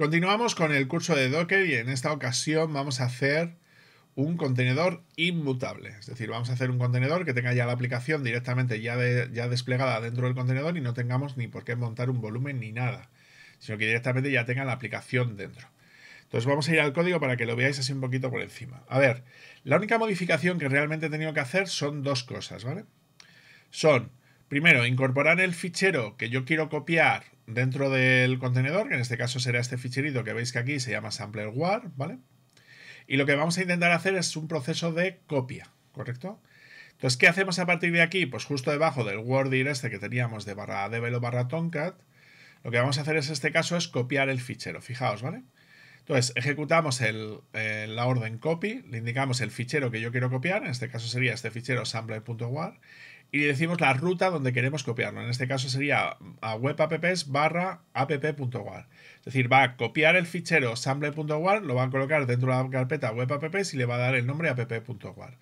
Continuamos con el curso de Docker y en esta ocasión vamos a hacer un contenedor inmutable. Es decir, vamos a hacer un contenedor que tenga ya la aplicación directamente ya, ya desplegada dentro del contenedor y no tengamos ni por qué montar un volumen ni nada, sino que directamente ya tenga la aplicación dentro. Entonces vamos a ir al código para que lo veáis así un poquito por encima. A ver, la única modificación que realmente he tenido que hacer son dos cosas, ¿vale? Son primero, incorporar el fichero que yo quiero copiar dentro del contenedor, que en este caso será este ficherito que veis que aquí se llama SamplerWare, ¿vale? Y lo que vamos a intentar hacer es un proceso de copia, ¿correcto? Entonces, ¿qué hacemos a partir de aquí? Pues justo debajo del WordIr este que teníamos de barra develo barra Tomcat, lo que vamos a hacer en este caso es copiar el fichero, fijaos, ¿vale? Entonces, ejecutamos eh, la orden copy, le indicamos el fichero que yo quiero copiar, en este caso sería este fichero sampler.war, y decimos la ruta donde queremos copiarlo. En este caso sería a webapps barra app.war. Es decir, va a copiar el fichero sample.war, lo va a colocar dentro de la carpeta webapps y le va a dar el nombre app.war.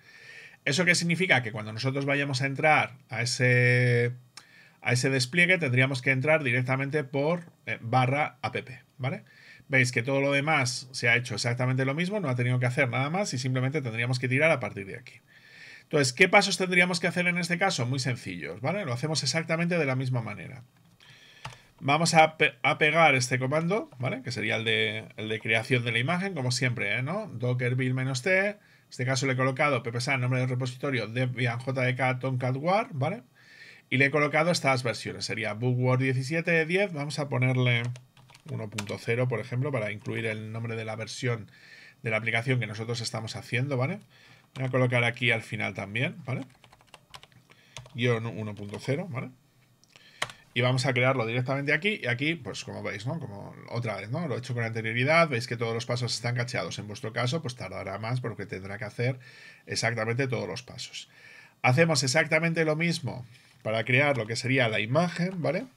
¿Eso qué significa? Que cuando nosotros vayamos a entrar a ese, a ese despliegue tendríamos que entrar directamente por eh, barra app, ¿vale? Veis que todo lo demás se ha hecho exactamente lo mismo, no ha tenido que hacer nada más y simplemente tendríamos que tirar a partir de aquí. Entonces, ¿qué pasos tendríamos que hacer en este caso? Muy sencillos, ¿vale? Lo hacemos exactamente de la misma manera. Vamos a, pegar este comando, ¿vale? Que sería el de, creación de la imagen, como siempre, ¿eh? ¿no? Docker build-t. En este caso le he colocado el nombre del repositorio, debian jdk e tomcatwar, ¿vale? Y le he colocado estas versiones. Sería 17 17.10. Vamos a ponerle 1.0, por ejemplo, para incluir el nombre de la versión de la aplicación que nosotros estamos haciendo, ¿vale? Voy a colocar aquí al final también, ¿vale? Guión 1.0, ¿vale? Y vamos a crearlo directamente aquí. Y aquí, pues como veis, ¿no? Como otra vez, ¿no? Lo he hecho con anterioridad. Veis que todos los pasos están cacheados. En vuestro caso, pues tardará más porque tendrá que hacer exactamente todos los pasos. Hacemos exactamente lo mismo para crear lo que sería la imagen, ¿vale?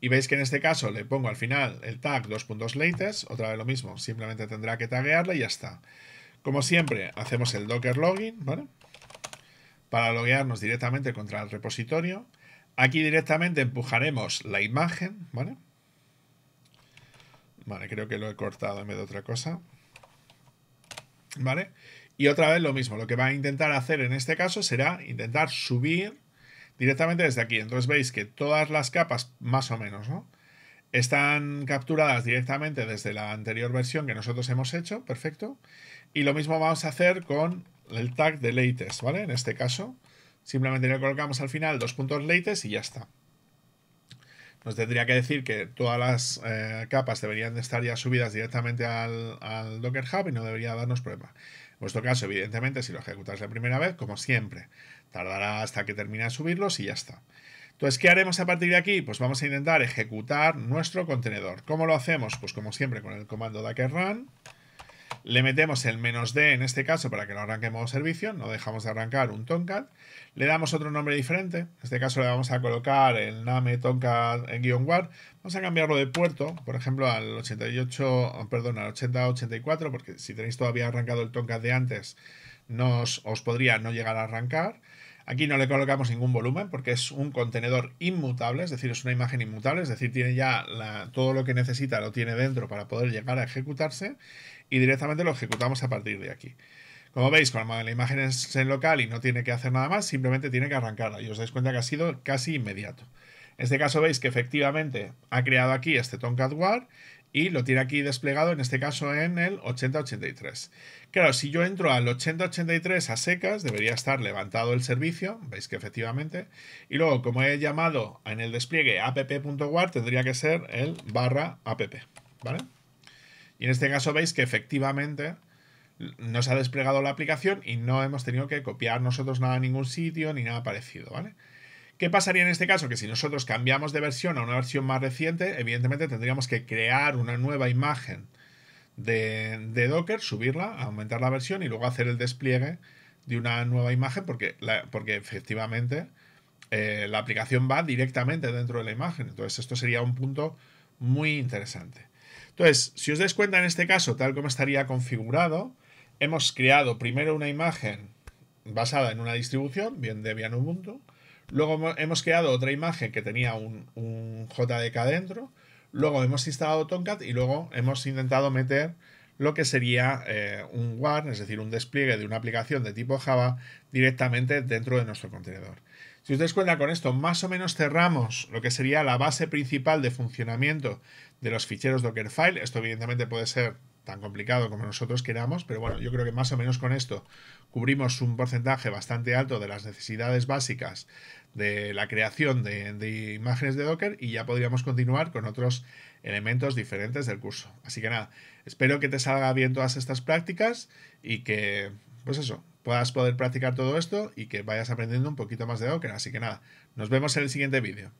Y veis que en este caso le pongo al final el tag 2.latest, otra vez lo mismo, simplemente tendrá que taguearla y ya está. Como siempre, hacemos el docker login, ¿vale? Para loguearnos directamente contra el repositorio. Aquí directamente empujaremos la imagen, ¿vale? Vale, creo que lo he cortado en vez de otra cosa. ¿Vale? Y otra vez lo mismo, lo que va a intentar hacer en este caso será intentar subir directamente desde aquí. Entonces veis que todas las capas, más o menos, ¿no? están capturadas directamente desde la anterior versión que nosotros hemos hecho, perfecto. Y lo mismo vamos a hacer con el tag de latest, ¿vale? En este caso, simplemente le colocamos al final dos puntos latest y ya está. Nos tendría que decir que todas las eh, capas deberían de estar ya subidas directamente al, al Docker Hub y no debería darnos problema. En vuestro caso, evidentemente, si lo ejecutas la primera vez, como siempre, tardará hasta que termine de subirlos y ya está. Entonces, ¿qué haremos a partir de aquí? Pues vamos a intentar ejecutar nuestro contenedor. ¿Cómo lo hacemos? Pues como siempre con el comando docker run. Le metemos el menos "-d", en este caso para que lo arranquemos en servicio, no dejamos de arrancar un Tomcat. Le damos otro nombre diferente, en este caso le vamos a colocar el name tomcat guard Vamos a cambiarlo de puerto, por ejemplo al 88, perdón, al 8084, porque si tenéis todavía arrancado el toncat de antes, os podría no llegar a arrancar. Aquí no le colocamos ningún volumen porque es un contenedor inmutable, es decir, es una imagen inmutable, es decir, tiene ya todo lo que necesita, lo tiene dentro para poder llegar a ejecutarse y directamente lo ejecutamos a partir de aquí. Como veis, cuando la imagen es en local y no tiene que hacer nada más, simplemente tiene que arrancarla y os dais cuenta que ha sido casi inmediato. En este caso veis que efectivamente ha creado aquí este Tomcat War y lo tiene aquí desplegado, en este caso en el 8083. Claro, si yo entro al 8083 a secas, debería estar levantado el servicio, veis que efectivamente, y luego como he llamado en el despliegue app.war, tendría que ser el barra app, ¿vale? Y en este caso veis que efectivamente nos ha desplegado la aplicación y no hemos tenido que copiar nosotros nada a ningún sitio ni nada parecido, ¿vale? ¿Qué pasaría en este caso? Que si nosotros cambiamos de versión a una versión más reciente, evidentemente tendríamos que crear una nueva imagen de, Docker, subirla, aumentar la versión y luego hacer el despliegue de una nueva imagen porque, porque efectivamente eh, la aplicación va directamente dentro de la imagen. Entonces esto sería un punto muy interesante. Entonces, si os dais cuenta en este caso, tal como estaría configurado, hemos creado primero una imagen basada en una distribución, bien Debian Ubuntu, Luego hemos creado otra imagen que tenía un, JDK dentro. Luego hemos instalado Tomcat y luego hemos intentado meter lo que sería eh, un WAR, es decir, un despliegue de una aplicación de tipo Java directamente dentro de nuestro contenedor. Si os dais cuenta con esto, más o menos cerramos lo que sería la base principal de funcionamiento de los ficheros Dockerfile. Esto evidentemente puede ser tan complicado como nosotros queramos, pero bueno, yo creo que más o menos con esto cubrimos un porcentaje bastante alto de las necesidades básicas de la creación de, imágenes de Docker y ya podríamos continuar con otros elementos diferentes del curso. Así que nada, espero que te salga bien todas estas prácticas y que, pues eso, puedas poder practicar todo esto y que vayas aprendiendo un poquito más de Docker. Así que nada, nos vemos en el siguiente vídeo.